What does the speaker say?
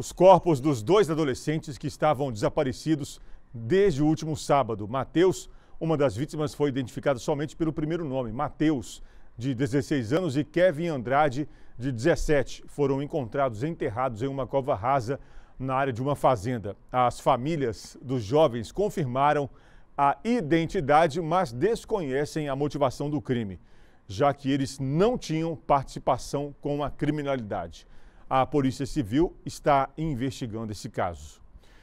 Os corpos dos dois adolescentes que estavam desaparecidos desde o último sábado. Mateus, uma das vítimas, foi identificada somente pelo primeiro nome, Mateus, de 16 anos, e Kevin Andrade, de 17, foram encontrados enterrados em uma cova rasa na área de uma fazenda. As famílias dos jovens confirmaram a identidade, mas desconhecem a motivação do crime, já que eles não tinham participação com a criminalidade. A Polícia Civil está investigando esse caso.